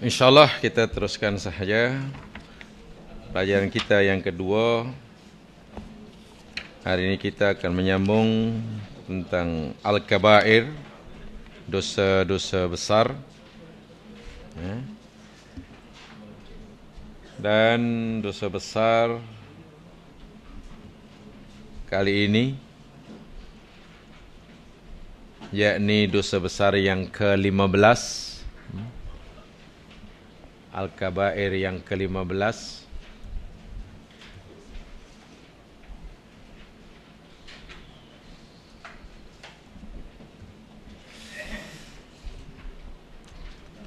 InsyaAllah kita teruskan sahaja Pelajaran kita yang kedua Hari ini kita akan menyambung Tentang Al-Kabair Dosa-dosa besar ya. Dan dosa besar Kali ini Yakni dosa besar yang ke-15 Dosa besar yang ke-15 Al-Kabair yang ke-15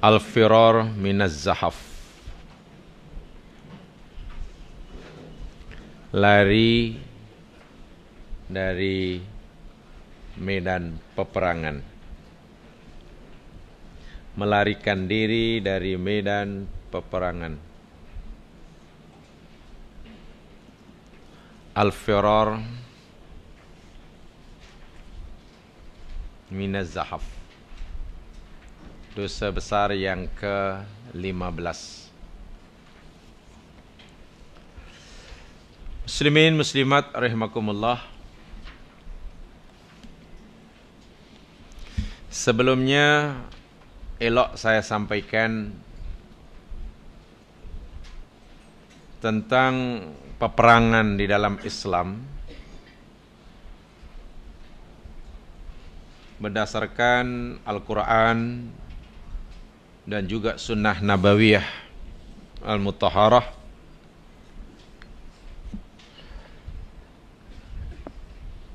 Al-Firar Minaz Zahaf Lari dari medan peperangan Melarikan diri dari medan peperangan Al-Firar Minaz Zahaf Dosa besar yang ke-15 Muslimin muslimat rahimakumullah Sebelumnya elok saya sampaikan tentang peperangan di dalam Islam berdasarkan Al-Quran dan juga Sunnah Nabawiyah Al-Mutaharah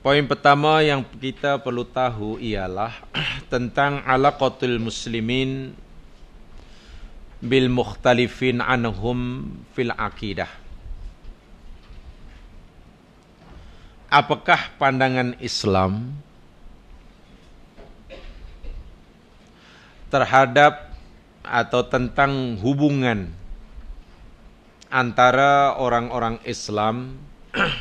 Poin pertama yang kita perlu tahu ialah tentang alaqatul muslimin bil mukhtalifin anhum fil aqidah. Apakah pandangan Islam terhadap atau tentang hubungan antara orang-orang Islam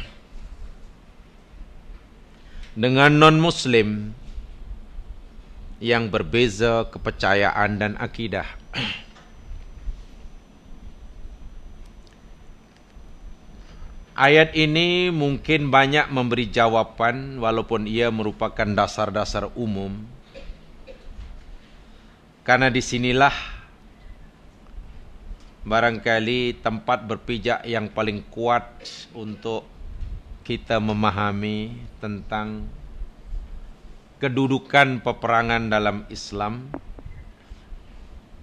dengan non-muslim yang berbeza kepercayaan dan akidah? Ayat ini mungkin banyak memberi jawaban walaupun ia merupakan dasar-dasar umum. Karena disinilah barangkali tempat berpijak yang paling kuat untuk kita memahami tentang kedudukan peperangan dalam Islam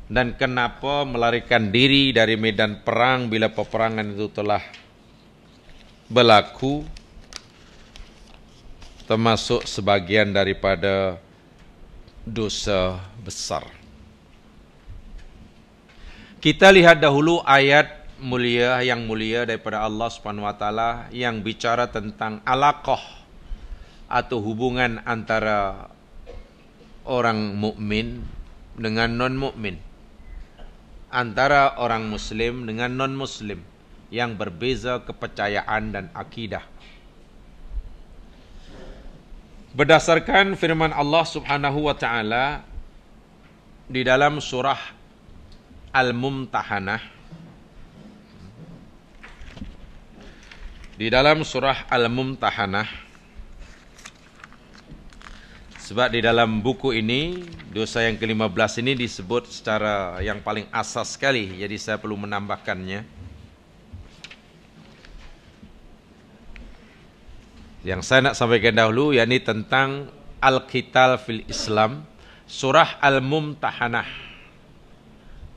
dan kenapa melarikan diri dari medan perang bila peperangan itu telah berlaku termasuk sebagian daripada dosa besar. Kita lihat dahulu ayat mulia yang mulia daripada Allah Subhanahu wa taala yang bicara tentang alaqah atau hubungan antara orang mukmin dengan non mukmin antara orang muslim dengan non muslim yang berbeza kepercayaan dan akidah. Berdasarkan firman Allah Subhanahu wa taala di dalam surah Al-Mumtahanah di dalam surah Al-Mumtahanah sebab di dalam buku ini dosa yang ke-15 ini disebut secara yang paling asas sekali jadi saya perlu menambahkannya yang saya nak sampaikan dahulu yakni tentang Al-Qital fil Islam surah Al-Mumtahanah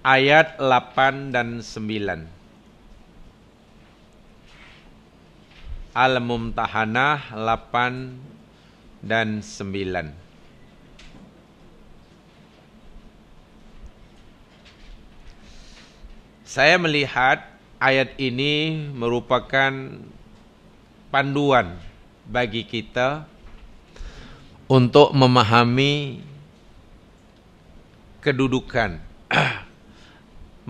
ayat 8 dan 9 Al-Mumtahanah 8 dan 9 Saya melihat ayat ini merupakan panduan bagi kita untuk memahami kedudukan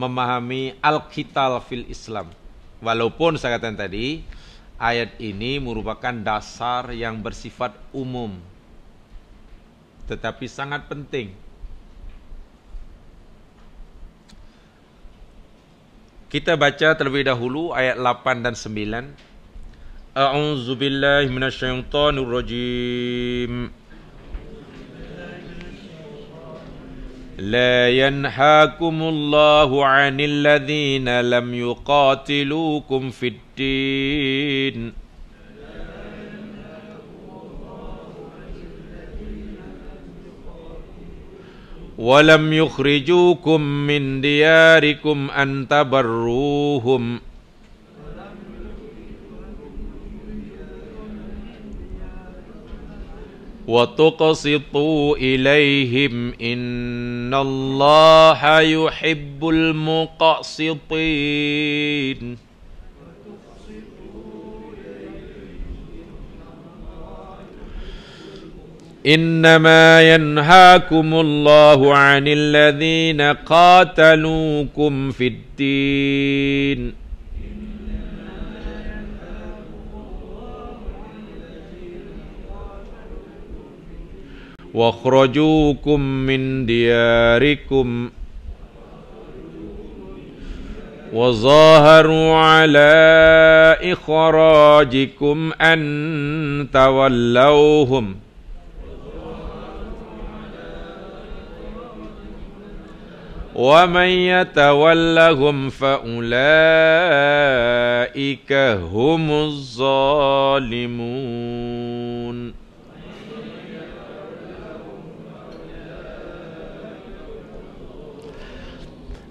memahami al-qital fil Islam. Walaupun saya katakan tadi ayat ini merupakan dasar yang bersifat umum tetapi sangat penting. Kita baca terlebih dahulu ayat 8 dan 9 أعوذ بالله من الشيطان الرجيم لا ينهاكم الله عن الذين لم يقاتلوكم في الدين ولم يخرجوكم من دياركم أن تبروهم وتقسطوا اليهم ان الله يحب المقسطين انما ينهاكم الله عن الذين قاتلوكم في الدين واخرجوكم من دياركم وظاهروا على إخراجكم أن تولوهم ومن يتولهم فأولئك هم الظالمون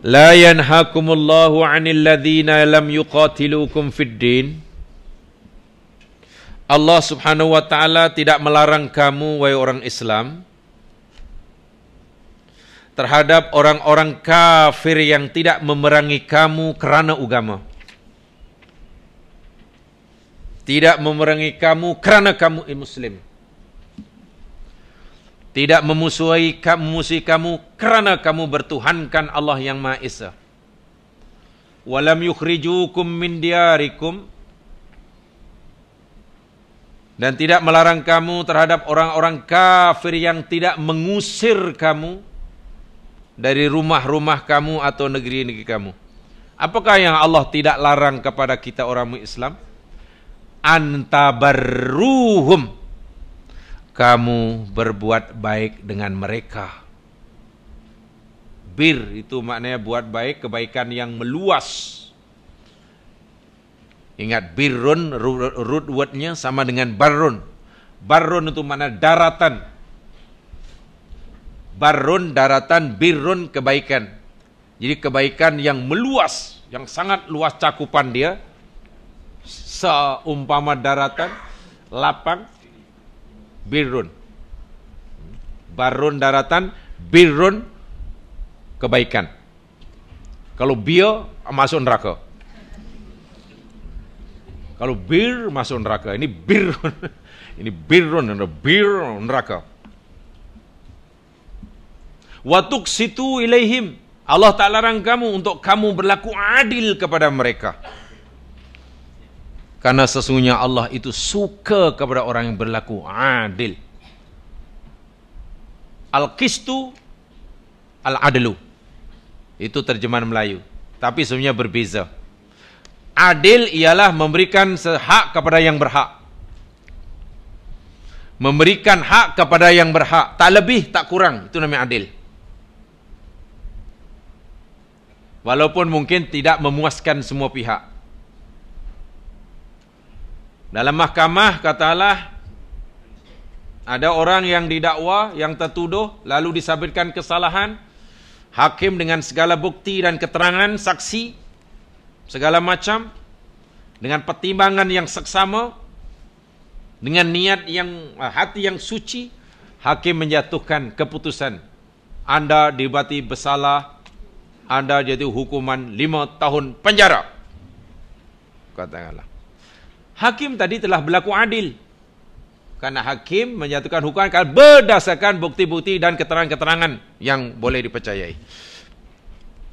لا ينهاكم الله عن الذين لم يقاتلوكم في الدين Allah subhanahu wa ta'ala tidak melarang kamu, wahai orang Islam, terhadap orang-orang kafir yang tidak memerangi kamu kerana agama. Tidak memerangi kamu kerana kamu eh, muslim tidak memusuhi kamu, si kamu kerana kamu bertuhankan Allah yang Maha Esa. Walam yukhrijukum min diyarikum dan tidak melarang kamu terhadap orang-orang kafir yang tidak mengusir kamu dari rumah-rumah kamu atau negeri-negeri kamu. Apakah yang Allah tidak larang kepada kita orang Islam? Antabarruhum. kamu berbuat baik dengan mereka. Bir itu maknanya buat baik, kebaikan yang meluas. Ingat birun, root wordnya sama dengan barun. Barun itu mana daratan. Barun, daratan, birun, kebaikan. Jadi kebaikan yang meluas, yang sangat luas cakupan dia. Seumpama daratan, lapang, birrun barun daratan birrun kebaikan kalau bio masuk neraka kalau bir masuk neraka ini bir ini birun bir neraka Watuk situ ilaihim Allah tak larang kamu untuk kamu berlaku adil kepada mereka. Karena sesungguhnya Allah itu suka kepada orang yang berlaku adil. Al-Qistu Al-Adlu. Itu terjemahan Melayu. Tapi sebenarnya berbeza. Adil ialah memberikan hak kepada yang berhak. Memberikan hak kepada yang berhak. Tak lebih, tak kurang. Itu namanya adil. Walaupun mungkin tidak memuaskan semua pihak. Dalam mahkamah katalah ada orang yang didakwa, yang tertuduh lalu disabitkan kesalahan. Hakim dengan segala bukti dan keterangan saksi segala macam dengan pertimbangan yang seksama dengan niat yang eh, hati yang suci hakim menjatuhkan keputusan anda dibati bersalah anda jadi hukuman lima tahun penjara katakanlah Hakim tadi telah berlaku adil. Karena hakim menjatuhkan hukuman kan berdasarkan bukti-bukti dan keterangan-keterangan yang boleh dipercayai.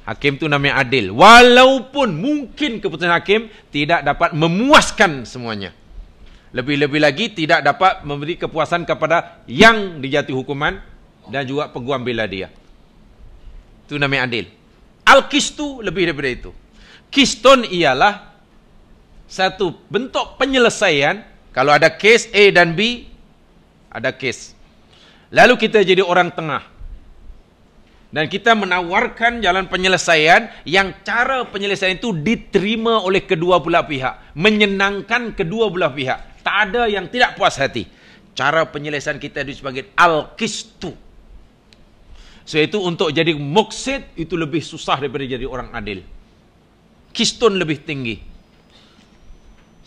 Hakim itu namanya adil. Walaupun mungkin keputusan hakim tidak dapat memuaskan semuanya. Lebih-lebih lagi tidak dapat memberi kepuasan kepada yang dijati hukuman dan juga peguam bela dia. Itu namanya adil. Al-Kistu lebih daripada itu. Kiston ialah satu bentuk penyelesaian kalau ada kes A dan B ada kes lalu kita jadi orang tengah dan kita menawarkan jalan penyelesaian yang cara penyelesaian itu diterima oleh kedua belah pihak menyenangkan kedua belah pihak tak ada yang tidak puas hati cara penyelesaian kita disebut al-qistu so itu untuk jadi muksid itu lebih susah daripada jadi orang adil Kiston lebih tinggi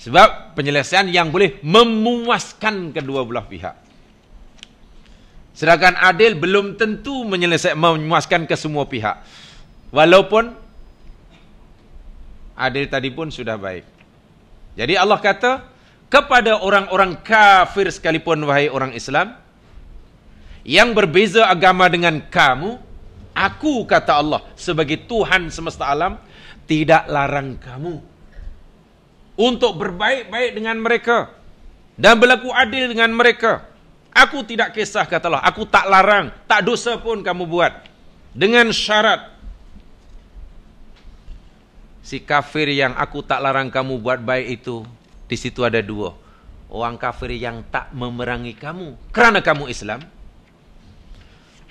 sebab penyelesaian yang boleh memuaskan kedua belah pihak. Sedangkan adil belum tentu menyelesaikan memuaskan ke semua pihak. Walaupun adil tadi pun sudah baik. Jadi Allah kata kepada orang-orang kafir sekalipun wahai orang Islam yang berbeza agama dengan kamu, aku kata Allah sebagai Tuhan semesta alam tidak larang kamu untuk berbaik-baik dengan mereka dan berlaku adil dengan mereka. Aku tidak kisah katalah, aku tak larang, tak dosa pun kamu buat dengan syarat si kafir yang aku tak larang kamu buat baik itu di situ ada dua. Orang kafir yang tak memerangi kamu kerana kamu Islam.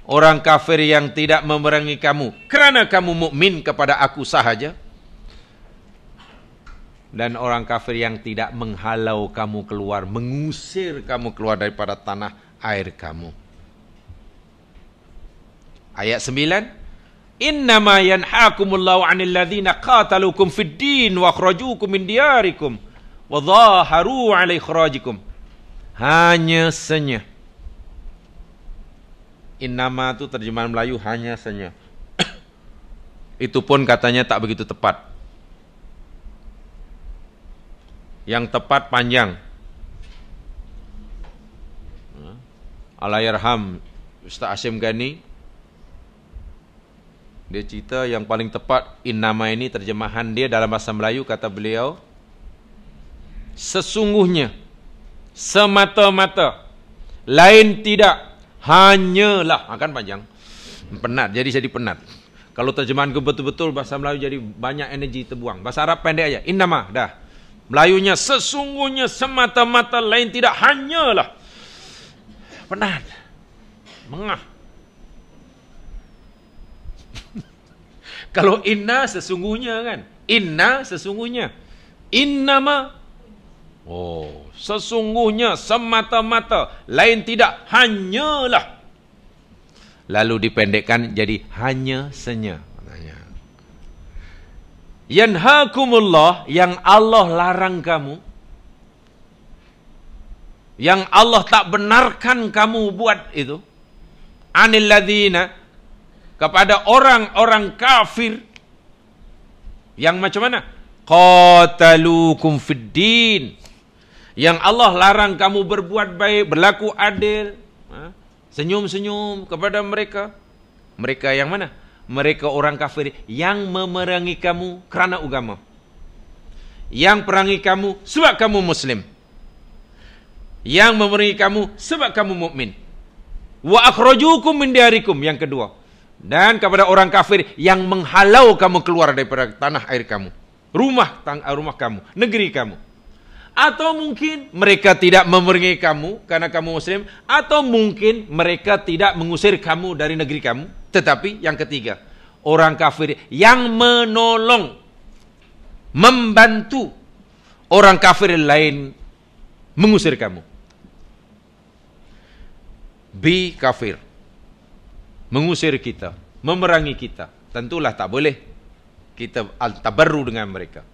Orang kafir yang tidak memerangi kamu kerana kamu mukmin kepada aku sahaja dan orang kafir yang tidak menghalau kamu keluar, mengusir kamu keluar daripada tanah air kamu. Ayat 9 Innama yanhakumullahu 'anil ladzina qatalukum fid din wa akhrajukum min diyarikum wa dhaharu 'ala ikhrajikum. Hanya senya. Innama itu terjemahan Melayu hanya senya. itu pun katanya tak begitu tepat. yang tepat panjang. Alayarham Ustaz Asim Gani dia cerita yang paling tepat in nama ini terjemahan dia dalam bahasa Melayu kata beliau sesungguhnya semata-mata lain tidak hanyalah akan ha, panjang penat jadi jadi penat kalau terjemahan betul-betul bahasa Melayu jadi banyak energi terbuang bahasa Arab pendek aja in nama dah Melayunya sesungguhnya semata-mata lain tidak hanyalah penat mengah kalau inna sesungguhnya kan inna sesungguhnya inna innama oh sesungguhnya semata-mata lain tidak hanyalah lalu dipendekkan jadi hanya senyap yanhakumullah yang Allah larang kamu yang Allah tak benarkan kamu buat itu anil ladzina kepada orang-orang kafir yang macam mana qatalukum fiddin yang Allah larang kamu berbuat baik berlaku adil ha? senyum-senyum kepada mereka mereka yang mana mereka orang kafir yang memerangi kamu kerana agama. Yang perangi kamu sebab kamu muslim. Yang memerangi kamu sebab kamu mukmin. Wa akhrajukum min diarikum yang kedua. Dan kepada orang kafir yang menghalau kamu keluar daripada tanah air kamu. Rumah tang rumah kamu, negeri kamu atau mungkin mereka tidak memerangi kamu karena kamu muslim atau mungkin mereka tidak mengusir kamu dari negeri kamu tetapi yang ketiga orang kafir yang menolong membantu orang kafir lain mengusir kamu bi kafir mengusir kita memerangi kita tentulah tak boleh kita tabarru dengan mereka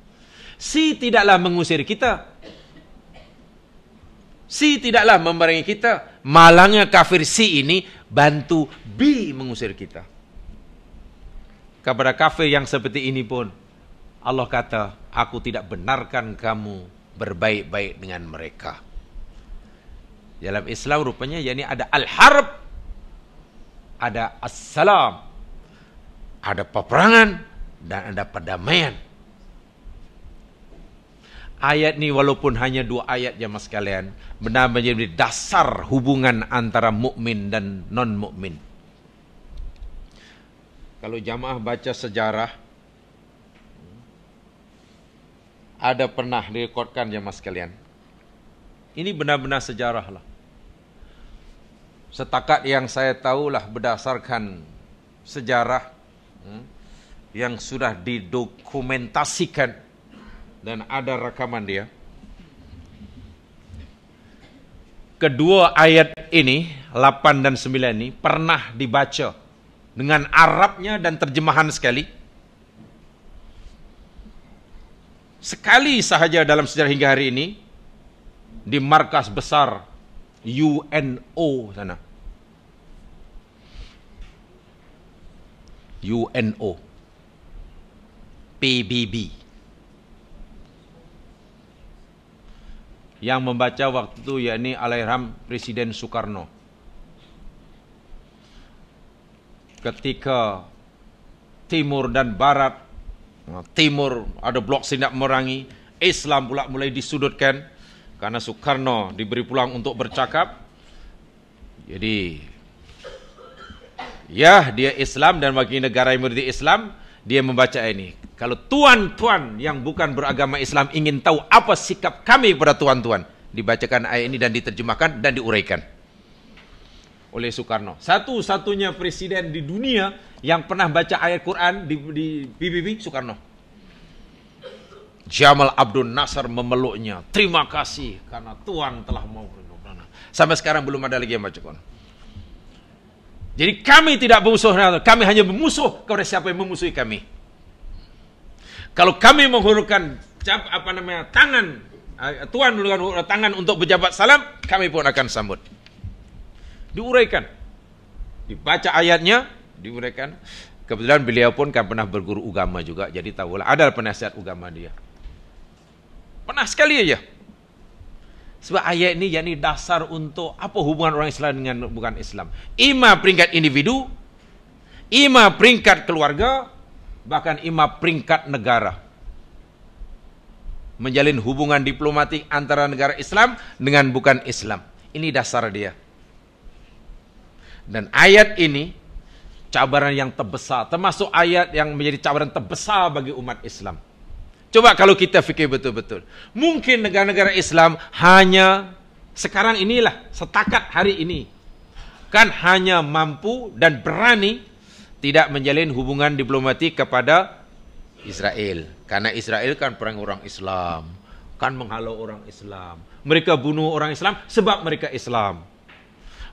Si tidaklah mengusir kita. Si tidaklah memerangi kita. Malangnya kafir si ini bantu bi mengusir kita. Kepada kafir yang seperti ini pun, Allah kata, aku tidak benarkan kamu berbaik-baik dengan mereka. Dalam Islam rupanya, ya ini ada al-harb, ada assalam, ada peperangan, dan ada perdamaian ayat ni walaupun hanya dua ayat je mas kalian benar menjadi dasar hubungan antara mukmin dan non mukmin kalau jamaah baca sejarah ada pernah direkodkan ya mas kalian. ini benar-benar sejarah lah setakat yang saya tahu lah berdasarkan sejarah hmm, yang sudah didokumentasikan dan ada rekaman dia. Kedua ayat ini, 8 dan 9 ini, pernah dibaca dengan Arabnya dan terjemahan sekali. Sekali sahaja dalam sejarah hingga hari ini, di markas besar UNO sana. UNO. PBB. yang membaca waktu itu yakni alaiham Presiden Soekarno. Ketika timur dan barat, timur ada blok sindak merangi, Islam pula mulai disudutkan karena Soekarno diberi pulang untuk bercakap. Jadi, ya dia Islam dan bagi negara yang berdiri Islam, dia membaca ini. Kalau tuan-tuan yang bukan beragama Islam ingin tahu apa sikap kami kepada tuan-tuan, dibacakan ayat ini dan diterjemahkan dan diuraikan oleh Soekarno. Satu-satunya presiden di dunia yang pernah baca ayat Quran di, di PBB Soekarno. Jamal Abdul Nasar memeluknya. Terima kasih karena Tuhan telah mau Sampai sekarang belum ada lagi yang baca Quran. Jadi kami tidak bermusuh, kami hanya bermusuh kepada siapa yang memusuhi kami. kalau kami menghurukan cap apa namanya tangan uh, tuan dengan tangan untuk berjabat salam kami pun akan sambut diuraikan dibaca ayatnya diuraikan kebetulan beliau pun kan pernah berguru agama juga jadi tahulah ada penasihat agama dia pernah sekali aja sebab ayat ini yakni dasar untuk apa hubungan orang Islam dengan bukan Islam. Ima peringkat individu, ima peringkat keluarga, bahkan imam peringkat negara menjalin hubungan diplomatik antara negara Islam dengan bukan Islam. Ini dasar dia. Dan ayat ini cabaran yang terbesar, termasuk ayat yang menjadi cabaran terbesar bagi umat Islam. Coba kalau kita fikir betul-betul, mungkin negara-negara Islam hanya sekarang inilah setakat hari ini kan hanya mampu dan berani tidak menjalin hubungan diplomatik kepada Israel karena Israel kan perang orang Islam kan menghalau orang Islam mereka bunuh orang Islam sebab mereka Islam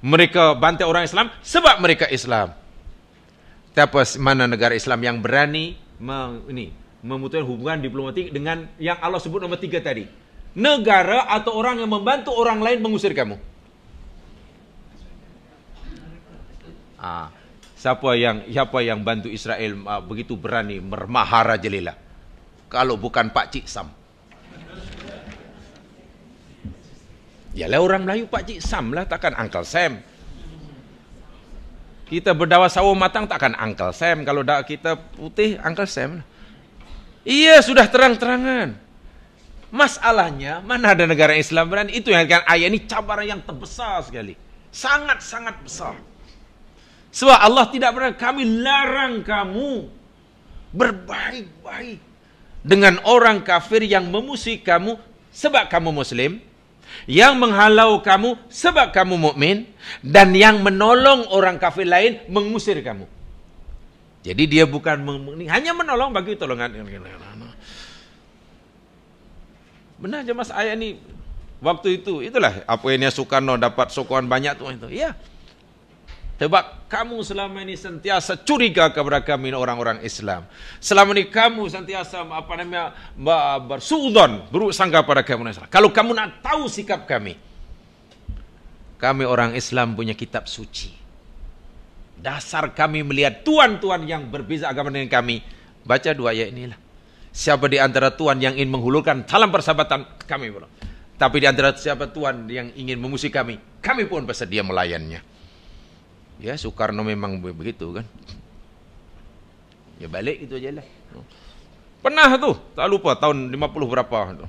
mereka bantai orang Islam sebab mereka Islam tapi mana negara Islam yang berani meng, ini memutuskan hubungan diplomatik dengan yang Allah sebut nomor tiga tadi negara atau orang yang membantu orang lain mengusir kamu ah siapa yang siapa yang bantu Israel ah, begitu berani mermahara jelela kalau bukan Pak Cik Sam ya Yalah orang Melayu Pak Cik Sam lah takkan Uncle Sam kita berdawa sawo matang takkan Uncle Sam kalau dak kita putih Uncle Sam lah. iya sudah terang-terangan masalahnya mana ada negara Islam berani itu yang kan ayat ini cabaran yang terbesar sekali sangat-sangat besar sebab Allah tidak pernah kami larang kamu berbaik-baik dengan orang kafir yang memusuhi kamu sebab kamu muslim, yang menghalau kamu sebab kamu mukmin dan yang menolong orang kafir lain mengusir kamu. Jadi dia bukan hanya menolong bagi tolongan. Benar aja Mas Ayah ni waktu itu itulah apa yang Soekarno dapat sokongan banyak tuh itu. Iya. Sebab kamu selama ini sentiasa curiga kepada kami orang-orang Islam. Selama ini kamu sentiasa apa namanya bersuudon, buruk sangka pada kami orang Kalau kamu nak tahu sikap kami, kami orang Islam punya kitab suci. Dasar kami melihat tuan-tuan yang berbeza agama dengan kami. Baca dua ayat inilah. Siapa di antara tuan yang ingin menghulurkan salam persahabatan kami pula. Tapi di antara siapa tuan yang ingin memusuhi kami, kami pun bersedia melayannya. Ya, Soekarno memang begitu kan. Ya balik itu aja lah. Pernah tu, tak lupa tahun 50 berapa tu.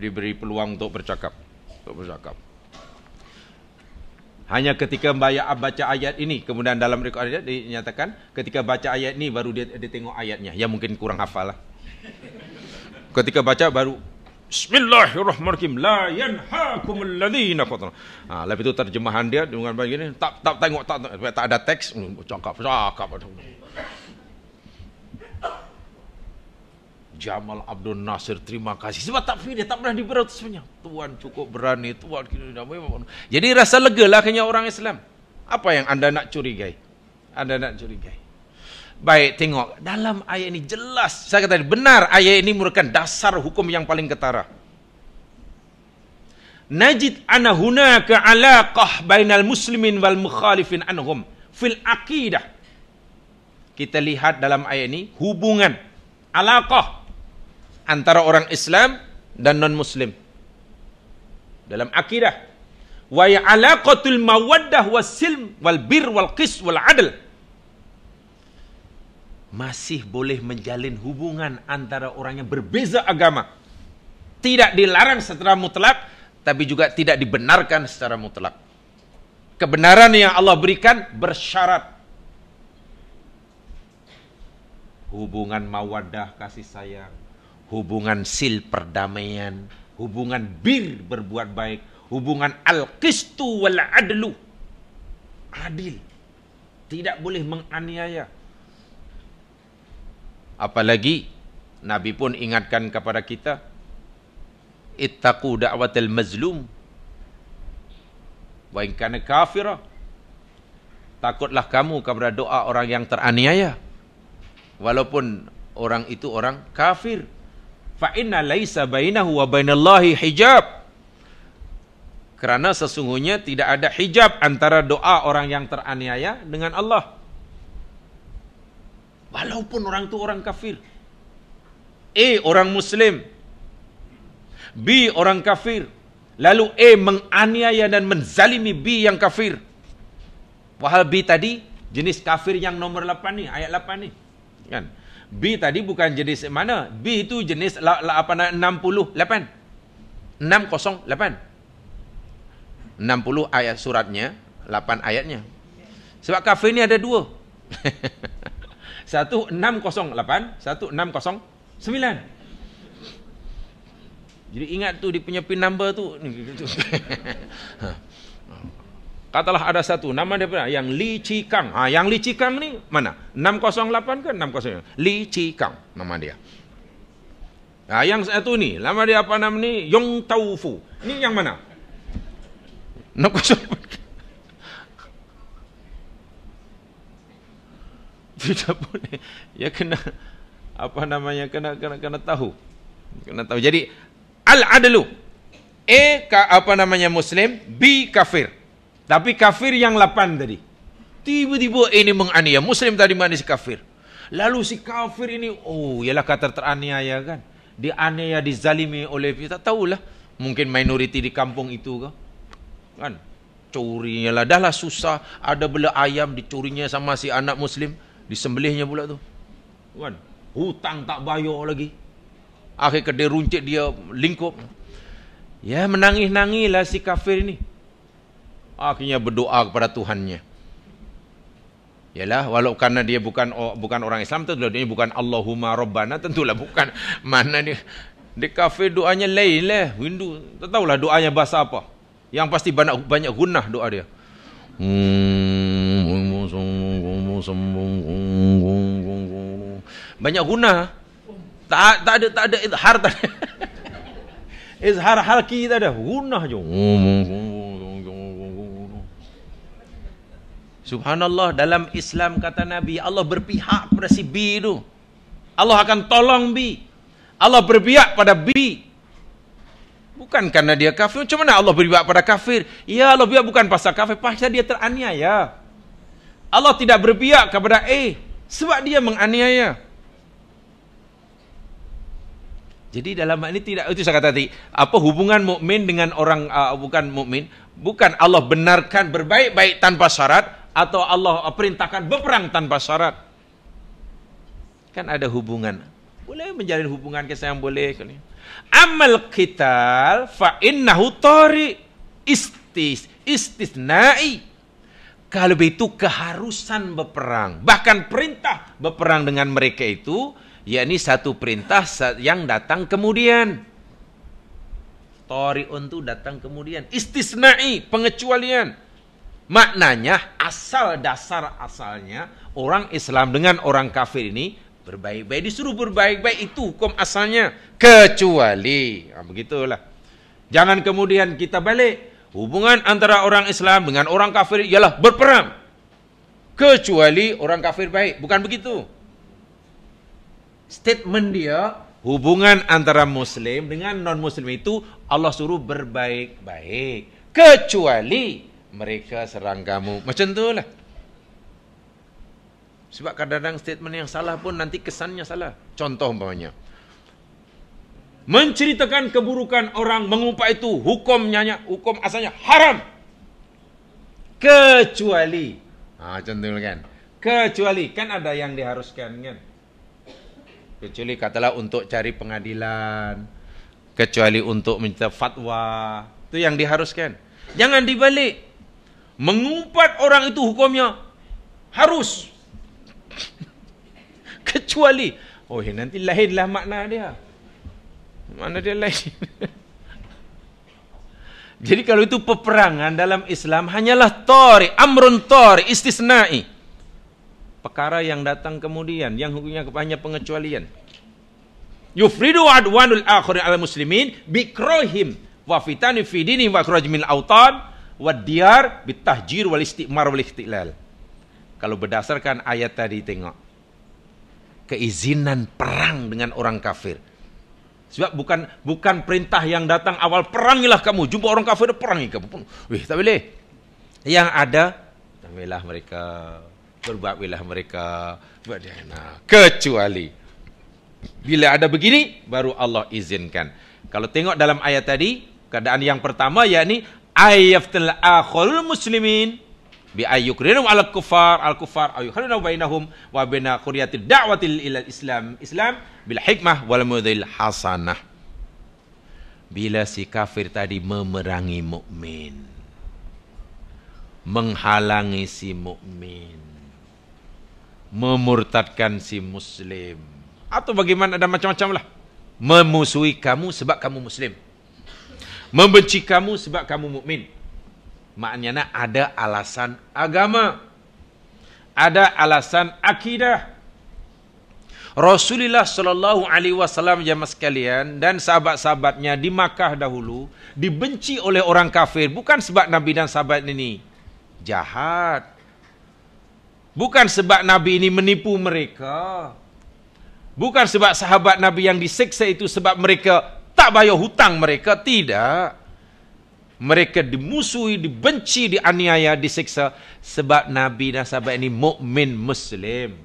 Diberi peluang untuk bercakap. Untuk bercakap. Hanya ketika membaca ah, baca ayat ini kemudian dalam rekod ayat dinyatakan ketika baca ayat ini baru dia, dia tengok ayatnya Ya mungkin kurang hafal lah. Ketika baca baru Bismillahirrahmanirrahim. La yanhaakum alladziina qatala. Ha, lepas itu terjemahan dia dengan begini, tak tak tengok tak tak, tak ada teks, hmm, cakap cakap. Jamal Abdul Nasir terima kasih sebab tak fikir tak pernah diberi sebenarnya. Tuan cukup berani, tuan kira memang. Jadi rasa legalah kena orang Islam. Apa yang anda nak curigai? Anda nak curigai? Baik, tengok. Dalam ayat ini jelas. Saya kata, benar ayat ini merupakan dasar hukum yang paling ketara. Najid ana hunaka alaqah bainal muslimin wal mukhalifin anhum fil aqidah. Kita lihat dalam ayat ini hubungan alaqah antara orang Islam dan non muslim dalam akidah wa ya alaqatul mawaddah silm wal bir wal qis wal adl masih boleh menjalin hubungan antara orang yang berbeza agama. Tidak dilarang secara mutlak, tapi juga tidak dibenarkan secara mutlak. Kebenaran yang Allah berikan bersyarat. Hubungan mawadah kasih sayang, hubungan sil perdamaian, hubungan bir berbuat baik, hubungan al kistu wal-adlu. Adil. Tidak boleh menganiaya. Apalagi Nabi pun ingatkan kepada kita Ittaqu da'watil mazlum Wa inkana kafira Takutlah kamu kepada doa orang yang teraniaya Walaupun orang itu orang kafir Fa inna laisa bainahu wa bainallahi hijab Kerana sesungguhnya tidak ada hijab antara doa orang yang teraniaya dengan Allah. Walaupun orang tu orang kafir. A orang muslim. B orang kafir. Lalu A menganiaya dan menzalimi B yang kafir. Wahal B tadi jenis kafir yang nomor 8 ni, ayat 8 ni. Kan? B tadi bukan jenis mana? B itu jenis 68. 608. 60 ayat suratnya, 8 ayatnya. Sebab kafir ni ada dua. 1608 1609 Jadi ingat tu dia punya pin number tu Katalah ada satu nama dia pernah yang Li Chi Kang. Ha, yang Li Chi Kang ni mana? 608 ke 609? Li Chi Kang nama dia. Ha, yang satu ni, nama dia apa nama ni? Yong Taufu. Ni yang mana? kosong tidak boleh ya kena apa namanya kena kena kena tahu kena tahu jadi al adlu a ka, apa namanya muslim b kafir tapi kafir yang lapan tadi tiba-tiba ini menganiaya muslim tadi mana si kafir lalu si kafir ini oh ialah kata teraniaya kan dianiaya dizalimi oleh kita ya tahulah mungkin minoriti di kampung itu ke kan curinya lah dah lah susah ada bela ayam dicurinya sama si anak muslim Disembelihnya pula tu. Kan? Hutang tak bayar lagi. Akhir kedai runcit dia lingkup. Ya menangis-nangilah si kafir ini. Akhirnya berdoa kepada Tuhannya. Yalah, walaupun karena dia bukan bukan orang Islam tu dia bukan Allahumma Rabbana tentulah bukan mana dia di kafe doanya lain lah Hindu tak tahulah doanya bahasa apa yang pasti banyak banyak gunah doa dia hmm banyak guna tak tak ada tak ada izhar tak ada. izhar halki tak ada guna je Subhanallah dalam Islam kata Nabi Allah berpihak pada si B itu Allah akan tolong B Allah berpihak pada B Bukan karena dia kafir Macam mana Allah berpihak pada kafir Ya Allah berpihak bukan pasal kafir Pasal dia teraniaya Allah tidak berpihak kepada A sebab dia menganiaya. Jadi dalam hal ini tidak itu saya kata tadi, apa hubungan mukmin dengan orang uh, bukan mukmin? Bukan Allah benarkan berbaik-baik tanpa syarat atau Allah uh, perintahkan berperang tanpa syarat. Kan ada hubungan. Boleh menjalin hubungan ke saya boleh kan. Amal qital fa innahu tariq istis istisnai kalau begitu keharusan berperang. Bahkan perintah berperang dengan mereka itu, ini satu perintah yang datang kemudian. Tori untuk datang kemudian. Istisnai, pengecualian. Maknanya, asal dasar asalnya, orang Islam dengan orang kafir ini, berbaik-baik, disuruh berbaik-baik, itu hukum asalnya. Kecuali, nah, ha, begitulah. Jangan kemudian kita balik, Hubungan antara orang Islam dengan orang kafir ialah berperang. Kecuali orang kafir baik. Bukan begitu. Statement dia, hubungan antara Muslim dengan non-Muslim itu Allah suruh berbaik-baik. Kecuali mereka serang kamu. Macam itulah. Sebab kadang-kadang statement yang salah pun nanti kesannya salah. Contoh umpamanya menceritakan keburukan orang mengumpat itu hukumnya hukum asalnya haram kecuali ha contoh kan kecuali kan ada yang diharuskan kan kecuali katalah untuk cari pengadilan kecuali untuk minta fatwa itu yang diharuskan jangan dibalik mengumpat orang itu hukumnya harus kecuali oh nanti lahirlah makna dia mana dia lain? Jadi kalau itu peperangan dalam Islam hanyalah tori, amrun tori, istisnai. Perkara yang datang kemudian yang hukumnya hanya pengecualian. Yufridu adwanul akhir al muslimin bikrohim wa fitani fi wa khuraj min autan wa diyar bitahjir wal istimar wal ikhtilal. Kalau berdasarkan ayat tadi tengok. Keizinan perang dengan orang kafir. Sebab bukan bukan perintah yang datang awal perangilah kamu. Jumpa orang kafir dia perangi kamu. Wih, tak boleh. Yang ada ambillah mereka berbuat bilah mereka buat nah, kecuali bila ada begini baru Allah izinkan. Kalau tengok dalam ayat tadi keadaan yang pertama yakni ayyaftal akhul muslimin bi ayyukrinum ala kufar al kufar ayu khaluna bainahum wa baina quriyatid da'watil ilal islam islam bil hikmah wal mudhil hasanah bila si kafir tadi memerangi mukmin menghalangi si mukmin memurtadkan si muslim atau bagaimana ada macam-macam lah memusuhi kamu sebab kamu muslim membenci kamu sebab kamu mukmin maknanya ada alasan agama ada alasan akidah Rasulullah sallallahu alaihi wasallam jemaah sekalian dan sahabat-sahabatnya di Makkah dahulu dibenci oleh orang kafir bukan sebab nabi dan sahabat ini jahat bukan sebab nabi ini menipu mereka bukan sebab sahabat nabi yang disiksa itu sebab mereka tak bayar hutang mereka tidak mereka dimusuhi, dibenci, dianiaya, disiksa sebab Nabi dan sahabat ini mukmin Muslim.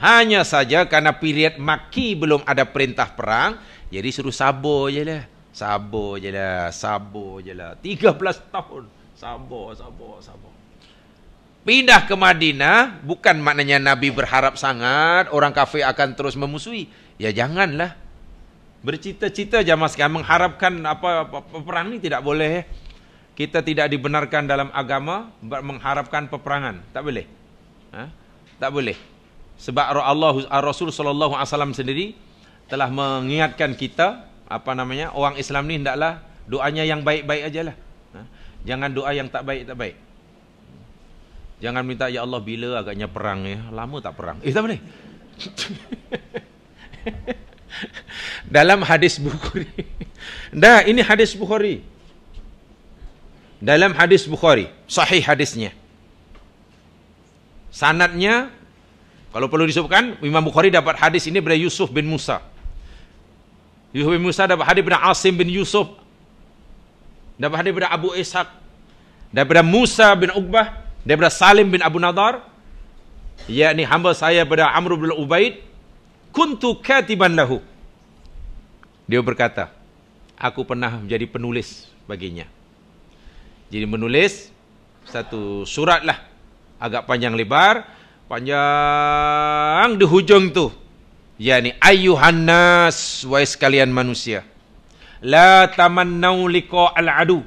Hanya saja karena period maki belum ada perintah perang, jadi suruh sabar je lah. Sabar je lah, sabar je lah. 13 tahun, sabar, sabar, sabar. Pindah ke Madinah, bukan maknanya Nabi berharap sangat orang kafir akan terus memusuhi. Ya janganlah. Bercita-cita zaman sekarang mengharapkan apa, apa, perang ni tidak boleh. Ya kita tidak dibenarkan dalam agama mengharapkan peperangan. Tak boleh. Ha? Tak boleh. Sebab Allah Rasul sallallahu alaihi wasallam sendiri telah mengingatkan kita apa namanya orang Islam ni hendaklah doanya yang baik-baik ajalah. Ha? Jangan doa yang tak baik tak baik. Jangan minta ya Allah bila agaknya perang ya. Lama tak perang. Eh tak boleh. dalam hadis Bukhari. Dah ini hadis Bukhari dalam hadis Bukhari sahih hadisnya sanatnya kalau perlu disebutkan Imam Bukhari dapat hadis ini dari Yusuf bin Musa Yusuf bin Musa dapat hadis dari Asim bin Yusuf dapat hadis dari Abu Ishaq daripada Musa bin Uqbah daripada Salim bin Abu Nadar yakni hamba saya pada Amr bin Ubaid kuntu katiban lahu dia berkata aku pernah menjadi penulis baginya jadi menulis satu surat lah agak panjang lebar panjang di hujung tu yakni ayuhan nas wahai sekalian manusia la tamannau liqa al adu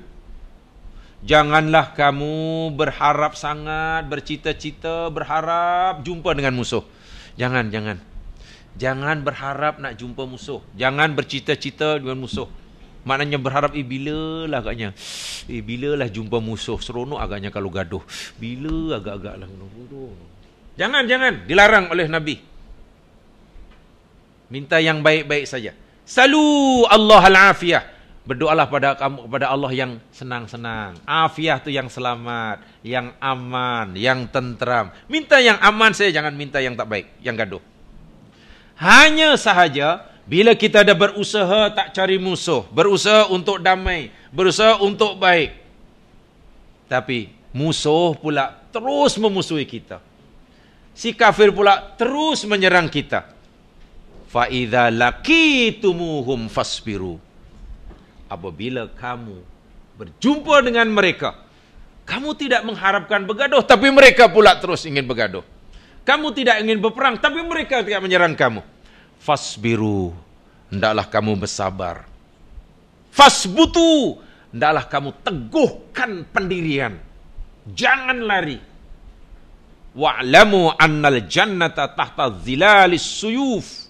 janganlah kamu berharap sangat bercita-cita berharap jumpa dengan musuh jangan jangan jangan berharap nak jumpa musuh jangan bercita-cita dengan musuh Maknanya berharap Eh bila lah agaknya Eh bila lah jumpa musuh Seronok agaknya kalau gaduh Bila agak-agak lah Jangan jangan Dilarang oleh Nabi Minta yang baik-baik saja Salu Allah al-afiyah Berdoalah pada kamu kepada Allah yang senang-senang. Afiah tu yang selamat, yang aman, yang tentram. Minta yang aman saya jangan minta yang tak baik, yang gaduh. Hanya sahaja bila kita dah berusaha tak cari musuh, berusaha untuk damai, berusaha untuk baik. Tapi musuh pula terus memusuhi kita. Si kafir pula terus menyerang kita. Fa idza laqitumuhum fasbiru. Apabila kamu berjumpa dengan mereka, kamu tidak mengharapkan bergaduh tapi mereka pula terus ingin bergaduh. Kamu tidak ingin berperang tapi mereka tidak menyerang kamu fasbiru hendaklah kamu bersabar fasbutu hendaklah kamu teguhkan pendirian jangan lari wa'lamu annal jannata tahta zilalis suyuf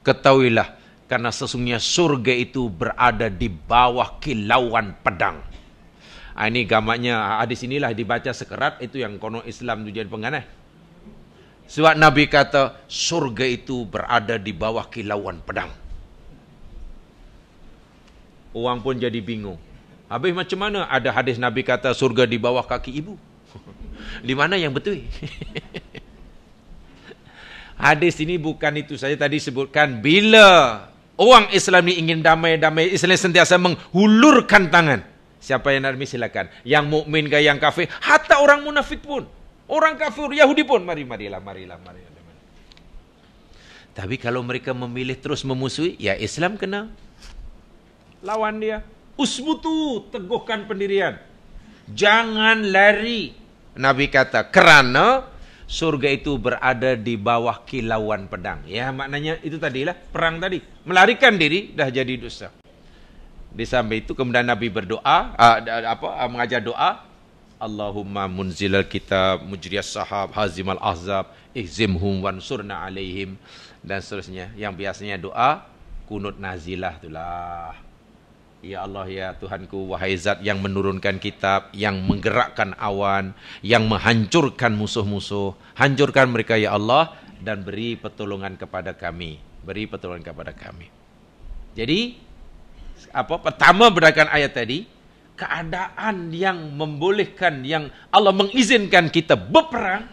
ketahuilah karena sesungguhnya surga itu berada di bawah kilauan pedang ah, ini gamanya ah, hadis inilah dibaca sekerat itu yang kono Islam tujuan pengganas. Sebab Nabi kata surga itu berada di bawah kilauan pedang. Orang pun jadi bingung. Habis macam mana ada hadis Nabi kata surga di bawah kaki ibu? di mana yang betul? hadis ini bukan itu saja tadi sebutkan bila orang Islam ini ingin damai-damai Islam sentiasa menghulurkan tangan. Siapa yang nak silakan. Yang mukmin ke yang kafir, hatta orang munafik pun Orang kafir Yahudi pun mari marilah marilah marilah. Tapi kalau mereka memilih terus memusuhi, ya Islam kena lawan dia. Usbutu, teguhkan pendirian. Jangan lari. Nabi kata, kerana surga itu berada di bawah kilauan pedang. Ya, maknanya itu tadilah perang tadi. Melarikan diri dah jadi dosa. Di samping itu kemudian Nabi berdoa, uh, apa uh, mengajar doa, Allahumma munzilal kitab, mujriyas sahab, hazimal ahzab, ihzimhum wansurna alaihim dan seterusnya. Yang biasanya doa kunut nazilah itulah. Ya Allah ya Tuhanku wahai zat yang menurunkan kitab, yang menggerakkan awan, yang menghancurkan musuh-musuh, hancurkan mereka ya Allah dan beri pertolongan kepada kami. Beri pertolongan kepada kami. Jadi apa pertama berdasarkan ayat tadi, keadaan yang membolehkan yang Allah mengizinkan kita berperang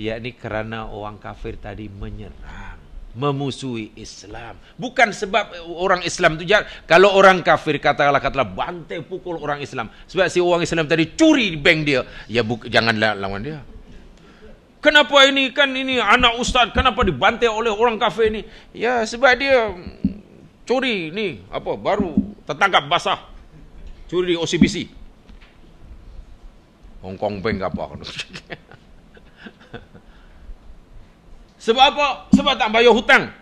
yakni kerana orang kafir tadi menyerang memusuhi Islam bukan sebab orang Islam tu jahat kalau orang kafir katakanlah katalah bantai pukul orang Islam sebab si orang Islam tadi curi di bank dia ya janganlah lawan dia kenapa ini kan ini anak ustaz kenapa dibantai oleh orang kafir ini ya sebab dia curi ni apa baru tertangkap basah curi di OCBC. Hong Kong Bank apa aku Sebab apa? Sebab tak bayar hutang.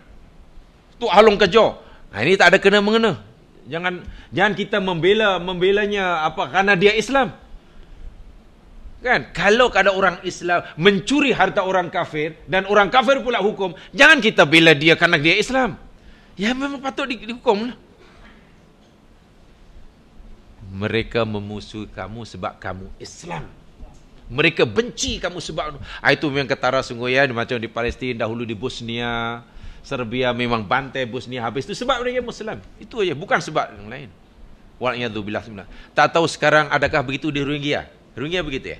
Tu halong kerja. Nah, ini tak ada kena mengena. Jangan jangan kita membela membelanya apa kerana dia Islam. Kan? Kalau ada orang Islam mencuri harta orang kafir dan orang kafir pula hukum, jangan kita bela dia kerana dia Islam. Ya memang patut dihukum lah mereka memusuhi kamu sebab kamu Islam. Mereka benci kamu sebab ah, itu yang ketara sungguh ya macam di Palestin dahulu di Bosnia, Serbia memang bantai Bosnia habis itu sebab mereka Muslim. Itu aja bukan sebab yang lain. Walayadzubillah sebenarnya. Tak tahu sekarang adakah begitu di Rohingya? Rohingya begitu ya?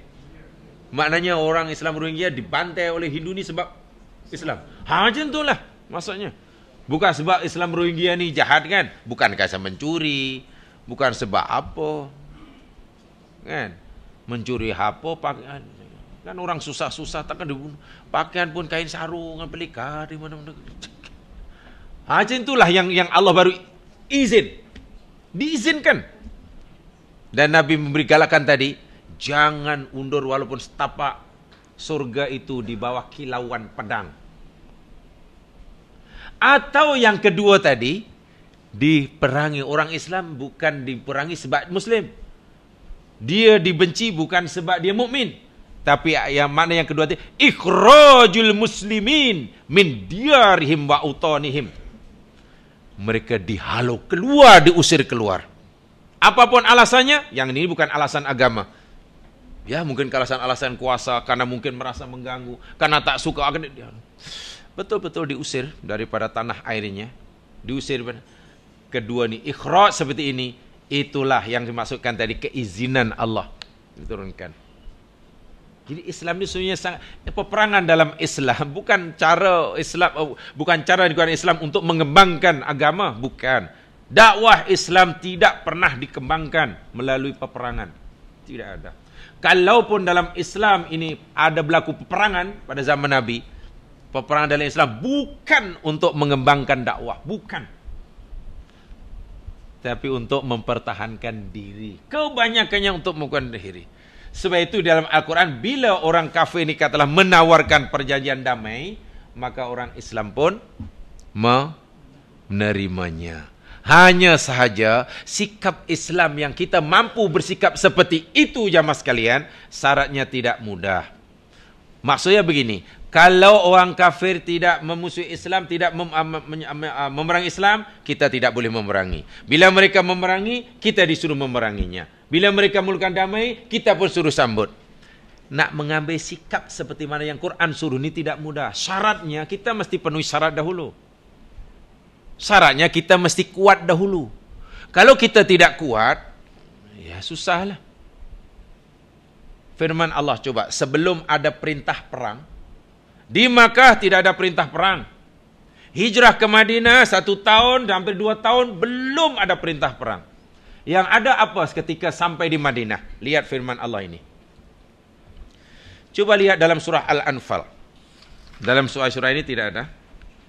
Maknanya orang Islam Rohingya dibantai oleh Hindu ni sebab Islam. Ha macam itulah maksudnya. Bukan sebab Islam Rohingya ni jahat kan? Bukan saya mencuri? bukan sebab apa. Kan? Mencuri apa pakaian kan orang susah-susah takkan dibunuh. Pakaian pun kain sarung kan pelikar di mana-mana. Ha, itulah yang yang Allah baru izin. Diizinkan. Dan Nabi memberi galakan tadi, jangan undur walaupun setapak surga itu di bawah kilauan pedang. Atau yang kedua tadi, diperangi orang Islam bukan diperangi sebab muslim. Dia dibenci bukan sebab dia mukmin. Tapi yang mana yang kedua tadi ikhrajul muslimin min diarihim wa utanihim. Mereka dihalau keluar, diusir keluar. Apapun alasannya, yang ini bukan alasan agama. Ya mungkin alasan-alasan kuasa karena mungkin merasa mengganggu, karena tak suka betul-betul diusir daripada tanah airnya. Diusir kedua ni ikhraj seperti ini itulah yang dimaksudkan tadi keizinan Allah diturunkan jadi Islam ni sebenarnya sangat peperangan dalam Islam bukan cara Islam oh, bukan cara negara Islam untuk mengembangkan agama bukan dakwah Islam tidak pernah dikembangkan melalui peperangan tidak ada kalaupun dalam Islam ini ada berlaku peperangan pada zaman Nabi peperangan dalam Islam bukan untuk mengembangkan dakwah bukan tapi untuk mempertahankan diri. Kebanyakannya untuk mempertahankan diri. Sebab itu dalam Al-Quran, bila orang kafir ini katalah menawarkan perjanjian damai, maka orang Islam pun menerimanya. Hanya sahaja sikap Islam yang kita mampu bersikap seperti itu jamaah sekalian, syaratnya tidak mudah. Maksudnya begini, kalau orang kafir tidak memusuhi Islam, tidak mem, uh, men, uh, memerangi Islam, kita tidak boleh memerangi. Bila mereka memerangi, kita disuruh memeranginya. Bila mereka mulakan damai, kita pun suruh sambut. Nak mengambil sikap seperti mana yang Quran suruh ini tidak mudah. Syaratnya kita mesti penuhi syarat dahulu. Syaratnya kita mesti kuat dahulu. Kalau kita tidak kuat, ya susahlah. Firman Allah coba, sebelum ada perintah perang, di Makkah tidak ada perintah perang. Hijrah ke Madinah satu tahun, hampir dua tahun, belum ada perintah perang. Yang ada apa ketika sampai di Madinah? Lihat firman Allah ini. Cuba lihat dalam surah Al-Anfal. Dalam surah surah ini tidak ada.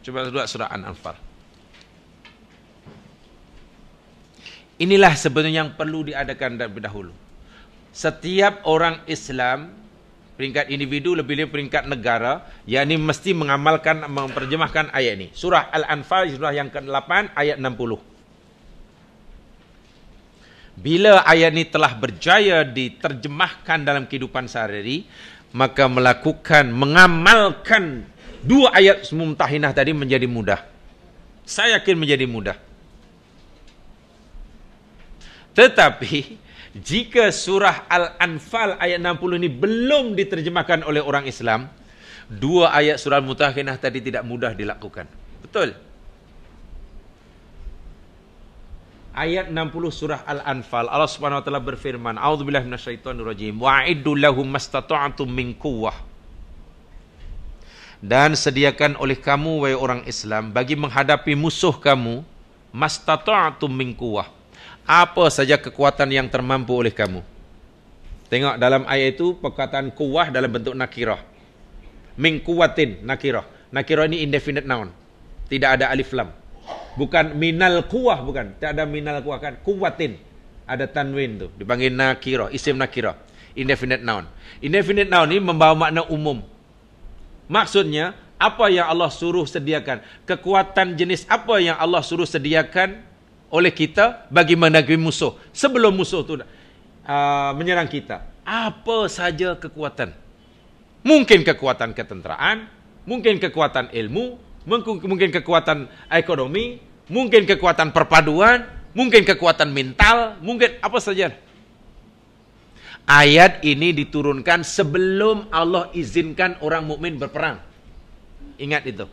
Cuba lihat surah Al-Anfal. Inilah sebenarnya yang perlu diadakan dahulu. Setiap orang Islam peringkat individu lebih lebih peringkat negara yang ini mesti mengamalkan memperjemahkan ayat ini surah al-anfal surah yang ke-8 ayat 60 bila ayat ini telah berjaya diterjemahkan dalam kehidupan sehari-hari maka melakukan mengamalkan dua ayat semum tahinah tadi menjadi mudah saya yakin menjadi mudah tetapi jika surah Al-Anfal ayat 60 ini belum diterjemahkan oleh orang Islam, dua ayat surah Mutahkinah tadi tidak mudah dilakukan. Betul? Ayat 60 surah Al-Anfal Allah Subhanahu wa taala berfirman A'udzubillahi minasyaitonirrajim wa'iddu lahum mastata'tum min quwwah dan sediakan oleh kamu wahai orang Islam bagi menghadapi musuh kamu mastata'tum min quwwah apa saja kekuatan yang termampu oleh kamu. Tengok dalam ayat itu perkataan kuah dalam bentuk nakirah. Min kuwatin nakirah. Nakirah ini indefinite noun. Tidak ada alif lam. Bukan minal kuah bukan. Tidak ada minal kuah kan. Kuwatin. Ada tanwin tu. Dipanggil nakirah. Isim nakirah. Indefinite noun. Indefinite noun ini membawa makna umum. Maksudnya, apa yang Allah suruh sediakan? Kekuatan jenis apa yang Allah suruh sediakan? oleh kita bagi menagih musuh sebelum musuh tu uh, menyerang kita apa saja kekuatan mungkin kekuatan ketenteraan mungkin kekuatan ilmu mungkin kekuatan ekonomi mungkin kekuatan perpaduan mungkin kekuatan mental mungkin apa saja ayat ini diturunkan sebelum Allah izinkan orang mukmin berperang ingat itu